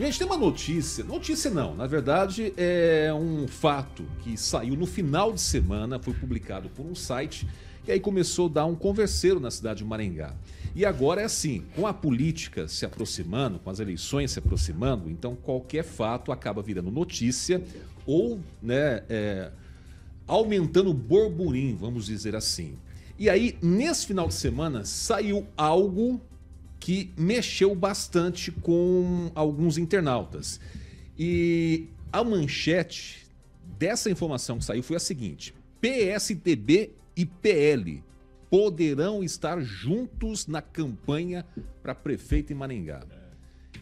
Gente, tem uma notícia. Notícia não, na verdade é um fato que saiu no final de semana, foi publicado por um site e aí começou a dar um converseiro na cidade de Maringá. E agora é assim, com a política se aproximando, com as eleições se aproximando, então qualquer fato acaba virando notícia ou, né, é, aumentando o burburinho vamos dizer assim. E aí, nesse final de semana, saiu algo que mexeu bastante com alguns internautas. E a manchete dessa informação que saiu foi a seguinte: PSDB e PL poderão estar juntos na campanha para prefeito em Maringá.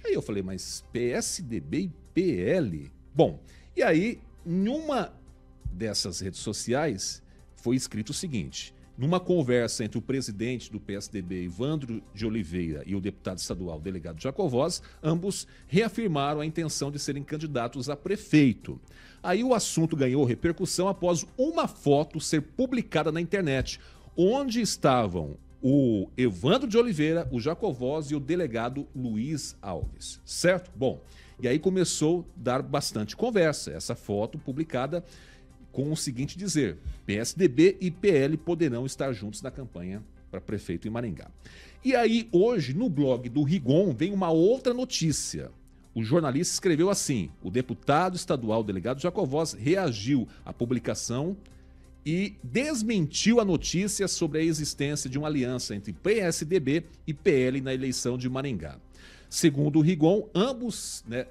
Aí eu falei, mas PSDB e PL? Bom, e aí, numa dessas redes sociais, foi escrito o seguinte: numa conversa entre o presidente do PSDB, Ivandro de Oliveira, e o deputado estadual, delegado Jacovós, ambos reafirmaram a intenção de serem candidatos a prefeito. Aí o assunto ganhou repercussão após uma foto ser publicada na internet, onde estavam o Evandro de Oliveira, o Jacovós e o delegado Luiz Alves, certo? Bom, e aí começou a dar bastante conversa. Essa foto publicada com o seguinte dizer: PSDB e PL poderão estar juntos na campanha para prefeito em Maringá. E aí, hoje, no blog do Rigon, vem uma outra notícia. O jornalista escreveu assim: o deputado estadual delegado Jacovós reagiu à publicação e desmentiu a notícia sobre a existência de uma aliança entre PSDB e PL na eleição de Maringá. Segundo o Rigon, ambos, né,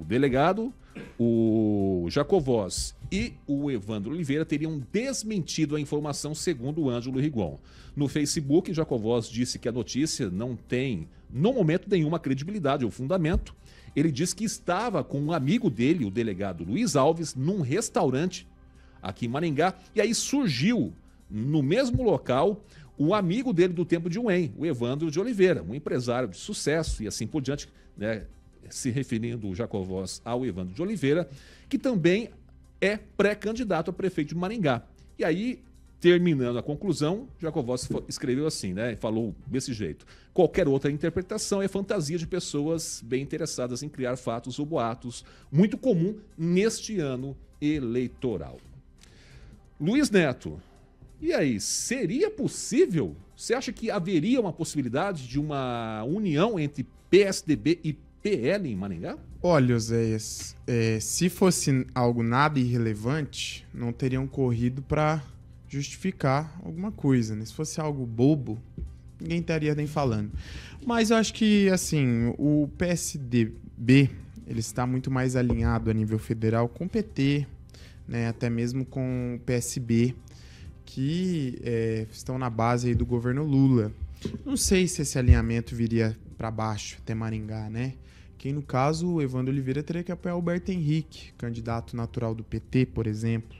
o delegado, o Jacovós e o Evandro Oliveira teriam desmentido a informação, segundo o Ângelo Rigon. No Facebook, Jacovós disse que a notícia não tem, no momento, nenhuma credibilidade ou fundamento. Ele diz que estava com um amigo dele, o delegado Luiz Alves, num restaurante aqui em Maringá, e aí surgiu no mesmo local um amigo dele do tempo de Uem, o Evandro de Oliveira, um empresário de sucesso e assim por diante, né? se referindo o Jacovós ao Evandro de Oliveira, que também é pré-candidato a prefeito de Maringá. E aí, terminando a conclusão, Jacobos escreveu assim, né? Falou desse jeito. Qualquer outra interpretação é fantasia de pessoas bem interessadas em criar fatos ou boatos, muito comum neste ano eleitoral. Luiz Neto, e aí, seria possível? Você acha que haveria uma possibilidade de uma união entre PSDB e PL em Maringá? Olha, Oséias, é, se fosse algo nada irrelevante, não teriam corrido para justificar alguma coisa. Né? Se fosse algo bobo, ninguém estaria nem falando. Mas eu acho que, assim, o PSDB ele está muito mais alinhado a nível federal com o PT, né? até mesmo com o PSB, que é, estão na base do governo Lula. Não sei se esse alinhamento viria para baixo até Maringá, né? quem no caso o Evandro Oliveira teria que apoiar o Alberto Henrique, candidato natural do PT, por exemplo,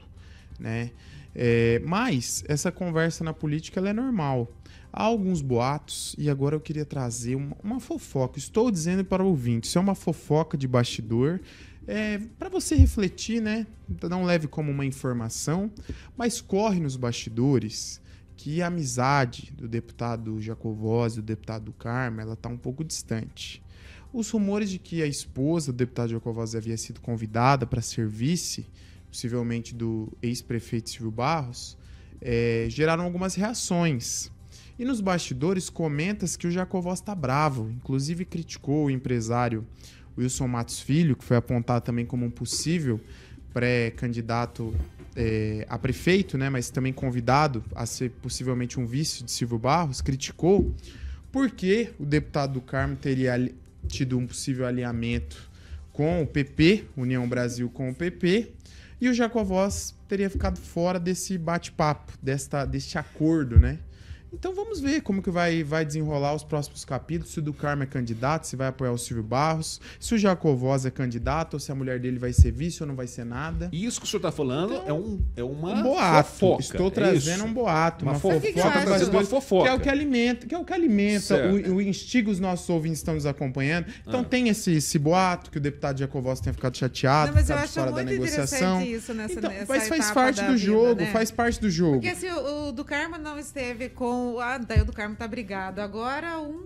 né? É, mas essa conversa na política é normal. Há alguns boatos e agora eu queria trazer uma, uma fofoca. Estou dizendo para o ouvinte, isso é uma fofoca de bastidor. É, para você refletir, né? Não leve como uma informação, mas corre nos bastidores que a amizade do deputado Jacovós e do deputado Carmo, ela tá um pouco distante. Os rumores de que a esposa do deputado Jacovaz havia sido convidada para servir-se, possivelmente do ex-prefeito Silvio Barros, é, geraram algumas reações. E nos bastidores comenta que o Jacovós está bravo, inclusive criticou o empresário Wilson Matos Filho, que foi apontado também como um possível pré-candidato é, a prefeito, né, mas também convidado a ser possivelmente um vice de Silvio Barros, criticou porque o deputado do Carmo teria tido um possível alinhamento com o PP, União Brasil com o PP, e o Jacovós teria ficado fora desse bate-papo, deste acordo, né? Então vamos ver como que vai, vai desenrolar os próximos capítulos, se o do Carmo é candidato, se vai apoiar o Silvio Barros, se o Jacovoz é candidato, ou se a mulher dele vai ser vice ou não vai ser nada. Isso que o senhor está falando então, é, um, é uma um boato. Fofoca. Estou é trazendo Isso. um boato, uma, fofoca. Que, tá que, trazendo uma fofoca. que é o que alimenta, que é o que alimenta, o, o, instiga os nossos ouvintes que estão nos acompanhando. Então ah. tem esse, esse boato que o deputado Jacovoz tenha ficado chateado, não, mas eu acho fora muito da negociação. Isso nessa, então, mas faz parte do vida, jogo, né? faz parte do jogo. Porque se o, o do Carmo não esteve com o daí do Carmo tá brigado. Agora um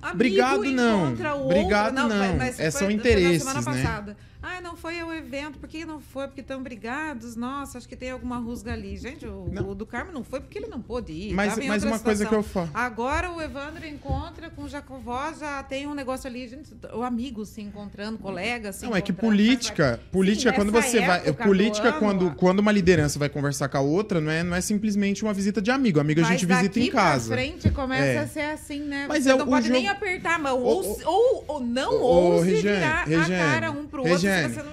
amigo Brigado, não. o Brigado, outro. não. Mas, mas É, foi- são foi na interesses, semana né? passada. Ah, não foi ao evento, por que não foi? Porque estão brigados, nossa, acho que tem alguma rusga ali. Gente, o, o do Carmo não foi porque ele não pôde ir. Mas, mas uma situação. coisa que eu falo. Agora o Evandro encontra com o Jacovó, já tem um negócio ali, gente, o amigo se encontrando, colega se Não, é que política, vai... política Sim, é quando você vai. Política, quando, quando uma liderança vai conversar com a outra, não é, não é simplesmente uma visita de amigo. Amigo a gente visita em casa. Pra frente começa é. a ser assim, né? Mas você é, não pode jogo... nem apertar a mão. Ou, ou, ou, ou não ou, se Regiane, virar Regiane, a cara um pro outro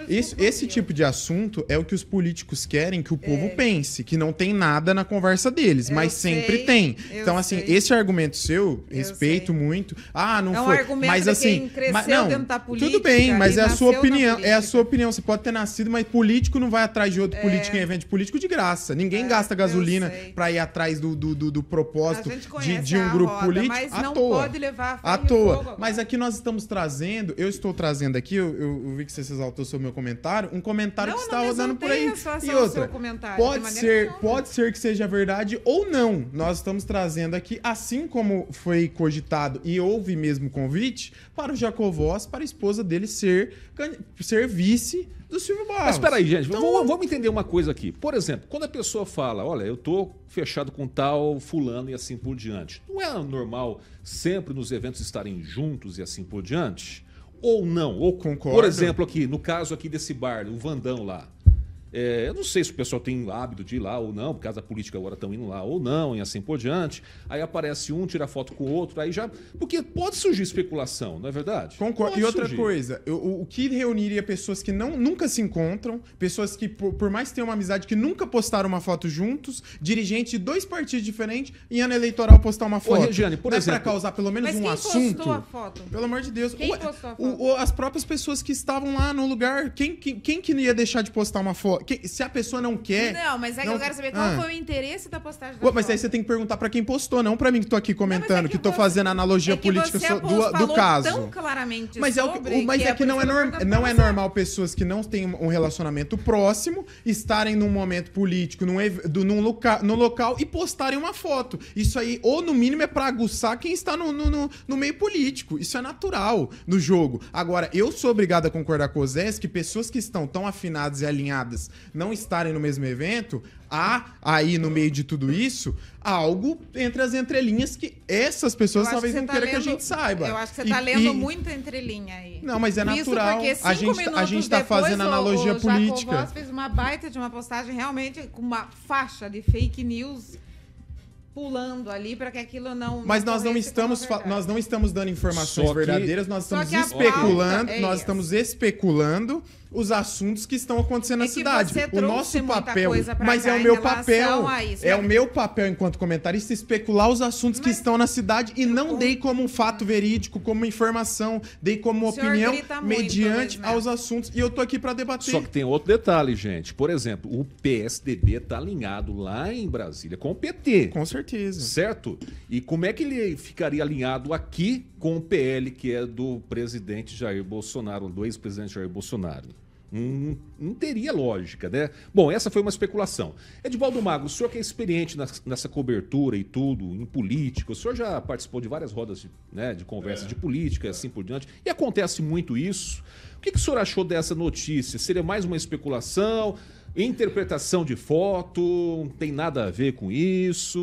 isso, esse tipo de assunto é o que os políticos querem que o povo é. pense, que não tem nada na conversa deles, eu mas sei, sempre tem. Então, assim, sei. esse argumento seu, respeito muito. Ah, não é um foi. Argumento mas assim, mas, não, política, tudo bem, mas é a sua opinião. É a sua opinião. Você pode ter nascido, mas político não vai atrás de outro é. político em evento político de graça. Ninguém é, gasta gasolina para ir atrás do, do, do, do propósito de, de, um grupo roda, político. Mas à não toa. pode levar a À toa. Mas aqui nós estamos trazendo, eu estou trazendo aqui, eu, eu vi que vocês ressaltou sobre o meu comentário, um comentário não, que está rodando por aí. E outra, pode ser, pode ser que seja verdade ou não. Nós estamos trazendo aqui, assim como foi cogitado e houve mesmo convite, para o Jacovós, para a esposa dele ser, ser vice do Silvio Barros. Mas peraí, gente, então... vamos, vamos, entender uma coisa aqui. Por exemplo, quando a pessoa fala, olha, eu tô fechado com tal fulano e assim por diante, não é normal sempre nos eventos estarem juntos e assim por diante? ou não. Ou concordo. Por exemplo, aqui, no caso aqui desse bar, o Vandão lá. É, eu não sei se o pessoal tem hábito de ir lá ou não, por causa da política agora estão indo lá ou não, e assim por diante. Aí aparece um, tira foto com o outro, aí já. Porque pode surgir especulação, não é verdade? Concordo. Pode e outra surgir. coisa, o, o, que reuniria pessoas que não, nunca se encontram, pessoas que, por, por mais que tenham uma amizade, que nunca postaram uma foto juntos, dirigente de dois partidos diferentes, em ano eleitoral postar uma foto. Ô, Regiane, por não exemplo. É pra causar pelo menos Mas um quem assunto. Postou a foto? Pelo amor de Deus. Quem o, postou a foto? O, as próprias pessoas que estavam lá no lugar, quem, quem, quem que ia deixar de postar uma foto? Que, se a pessoa não quer. Não, mas é que eu quero saber qual ah. foi o interesse da postagem da Ué, Mas aí você tem que perguntar pra quem postou, não pra mim que tô aqui é comentando, não, é que, que tô fazendo analogia é política so, do, do caso. Tão claramente mas é, o, que, mas que é, que não é, norm, não tá é normal pessoas que não têm um relacionamento próximo estarem num momento político, num, do, num loca, no local e postarem uma foto. Isso aí, ou no mínimo, é pra aguçar quem está no, no, no, no meio político. Isso é natural no jogo. Agora, eu sou obrigado a concordar com o Zé que pessoas que estão tão afinadas e alinhadas não estarem no mesmo evento, há aí no meio de tudo isso algo entre as entrelinhas que essas pessoas talvez que não tá queiram que a gente saiba. Eu acho que você está lendo e... muita entrelinha aí. Não, mas é natural. a gente tá- a gente está fazendo o, analogia o política. O fez uma baita de uma postagem realmente com uma faixa de fake news pulando ali para que aquilo não. Mas não nós não estamos nós não estamos dando informações que, verdadeiras, nós estamos especulando, é nós estamos especulando os assuntos que estão acontecendo é na cidade. O nosso papel, mas é o meu papel, isso, é o meu papel enquanto comentarista especular os assuntos mas que estão na cidade e não dei como um fato verídico, como informação, dei como opinião mediante aos assuntos e eu tô aqui para debater. Só que tem outro detalhe, gente. Por exemplo, o PSDB tá alinhado lá em Brasília com o PT. Com certeza certeza. Certo? E como é que ele ficaria alinhado aqui com o PL, que é do presidente Jair Bolsonaro, do ex-presidente Jair Bolsonaro? Hum, não teria lógica, né? Bom, essa foi uma especulação. Edvaldo Magro, o senhor que é experiente nessa cobertura e tudo, em política, o senhor já participou de várias rodas de, né, de conversa é, de política, é. assim por diante, e acontece muito isso. O que, que o senhor achou dessa notícia? Seria mais uma especulação? Interpretação de foto, não tem nada a ver com isso.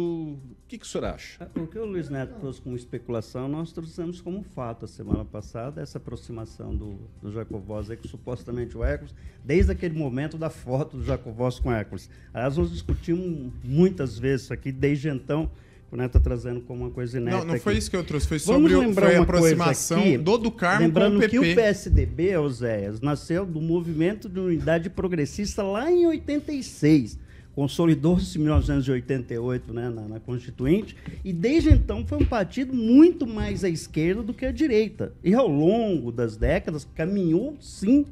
O que, que o senhor acha? É, o que o Luiz Neto trouxe como especulação, nós trouxemos como fato a semana passada, essa aproximação do, do Jacobós aí, supostamente o Hércules, desde aquele momento da foto do Jacobós com o Hércules. Aliás, nós discutimos muitas vezes isso aqui, desde então está né? trazendo como uma coisa inédita. Não, não foi aqui. isso que eu trouxe, foi Vamos sobre foi a aproximação aqui, do do Carmo Lembrando com o PP. que o PSDB, Oséias, nasceu do movimento de unidade progressista lá em 86. Consolidou-se em 1988 né, na, na, Constituinte, e desde então foi um partido muito mais à esquerda do que à direita. E ao longo das décadas caminhou, sim,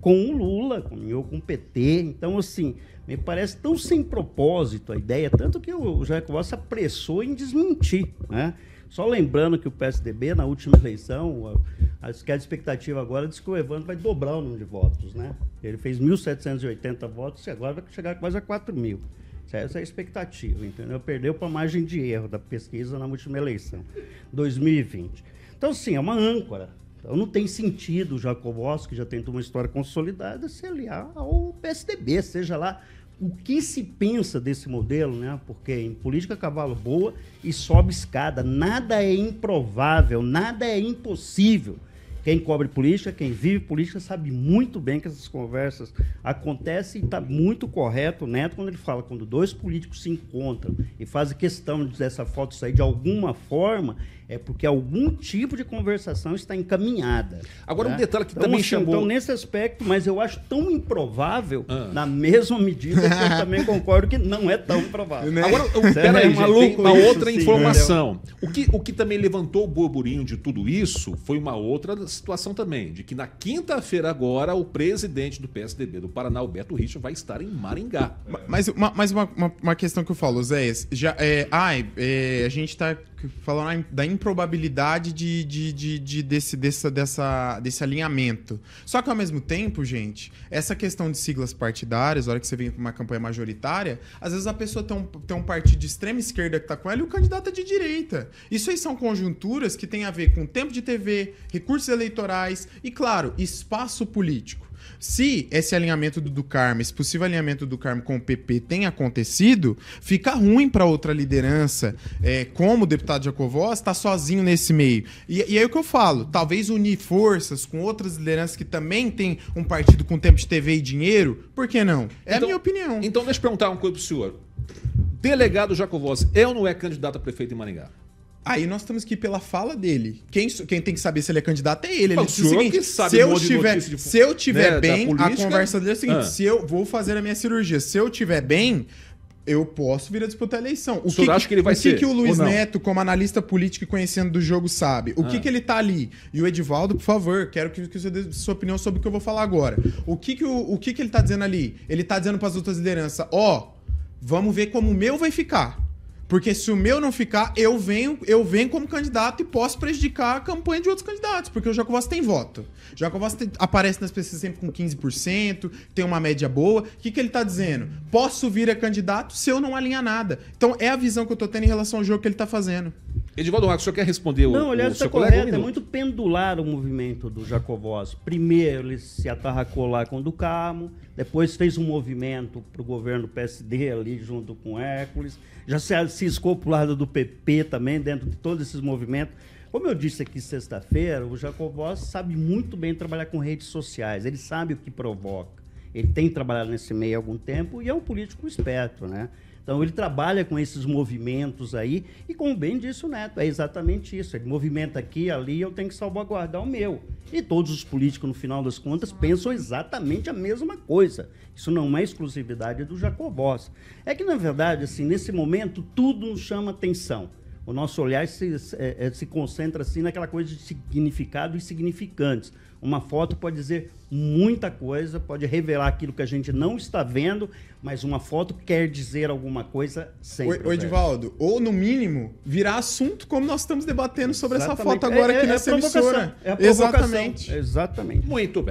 com o Lula, caminhou com o PT. Então, assim, me parece tão sem propósito a ideia, tanto que o Jaico se apressou em desmentir, né? Só lembrando que o PSDB, na última eleição, a, a expectativa agora diz que o Evandro vai dobrar o número de votos, né? Ele fez 1.780 votos e agora vai chegar quase a 4 mil. Essa é a expectativa, entendeu? Perdeu para margem de erro da pesquisa na última eleição, 2020. Então, sim, é uma âncora. Então não tem sentido o Jacobos, que já tem uma história consolidada, se aliar ao PSDB, seja lá o que se pensa desse modelo, né? Porque em política cavalo boa e sobe escada, nada é improvável, nada é impossível. Quem cobre política, quem vive política, sabe muito bem que essas conversas acontecem e está muito correto, Neto, quando ele fala quando dois políticos se encontram e fazem questão dessa foto sair de alguma forma, é porque algum tipo de conversação está encaminhada. Agora, né? um detalhe que então, também assim, chamou. Então, nesse aspecto, mas eu acho tão improvável, ah. na mesma medida que eu também concordo que não é tão improvável. Né? Agora, peraí, maluco, uma outra sim, informação. O que, o que também levantou o burburinho de tudo isso foi uma outra situação também, de que na quinta-feira agora o presidente do PSDB do Paraná, Alberto Richa, vai estar em Maringá. Mas, mas uma, uma, uma questão que eu falo, Zé, já, é, ai, é, a gente está falou da improbabilidade de, de, de, de desse, dessa, dessa, desse alinhamento. Só que ao mesmo tempo, gente, essa questão de siglas partidárias, a hora que você vem para uma campanha majoritária, às vezes a pessoa tem um, tem um partido de extrema esquerda que está com ela e o candidato é de direita. Isso aí são conjunturas que têm a ver com tempo de TV, recursos eleitorais e, claro, espaço político. Se esse alinhamento do, do Carmo, esse possível alinhamento do Carmo com o PP tem acontecido, fica ruim para outra liderança, é, como o deputado Jacovós, estar tá sozinho nesse meio. E, e é o que eu falo, talvez unir forças com outras lideranças que também têm um partido com tempo de TV e dinheiro, por que não? É então, a minha opinião. Então deixa eu perguntar uma coisa pro senhor. Delegado Jacovós é ou não é candidato a prefeito em Maringá? Aí nós temos que ir pela fala dele. Quem, quem tem que saber se ele é candidato é ele. Ele disse o seguinte: se eu, tiver, de, se eu tiver né, bem, a conversa dele é a seguinte: ah. se eu vou fazer a minha cirurgia, se eu tiver bem, eu posso vir a disputar a eleição. O, o que, acha que ele vai o ser? O que o Luiz Neto, como analista político e conhecendo do jogo, sabe? O ah. que, que ele tá ali? E o Edivaldo, por favor, quero que, que você dê sua opinião sobre o que eu vou falar agora. O que, que, o, o que, que ele tá dizendo ali? Ele tá dizendo para as outras lideranças: ó, oh, vamos ver como o meu vai ficar. Porque se o meu não ficar, eu venho, eu venho como candidato e posso prejudicar a campanha de outros candidatos, porque o Jacovas tem voto. O aparece nas pesquisas sempre com 15%, tem uma média boa. O que, que ele tá dizendo? Posso vir a candidato se eu não alinhar nada. Então é a visão que eu tô tendo em relação ao jogo que ele tá fazendo. Edivaldo Marcos, o senhor quer responder o Não, aliás, está correto. É um é muito pendular o movimento do Jacovós. Primeiro ele se atarracou lá com o do Carmo, depois fez um movimento para o governo PSD ali junto com o Hércules já se ciscou para o lado do PP também, dentro de todos esses movimentos. Como eu disse aqui sexta-feira, o Jacobo sabe muito bem trabalhar com redes sociais, ele sabe o que provoca. Ele tem trabalhado nesse meio há algum tempo e é um político esperto, né? Então ele trabalha com esses movimentos aí e como bem disse o Neto, é exatamente isso. Ele movimenta aqui, ali, eu tenho que salvaguardar o meu. E todos os políticos, no final das contas, pensam exatamente a mesma coisa. Isso não é exclusividade do Jacobós. É que, na verdade, assim, nesse momento, tudo nos chama atenção. O nosso olhar se, se, é, é, se concentra assim naquela coisa de significado e significantes. Uma foto pode dizer muita coisa, pode revelar aquilo que a gente não está vendo, mas uma foto quer dizer alguma coisa sempre. O Edivaldo, ou no mínimo, virar assunto como nós estamos debatendo sobre Exatamente. essa foto é, agora é, é, aqui nessa é emissora. É a provocação. Exatamente. Exatamente. Muito bem.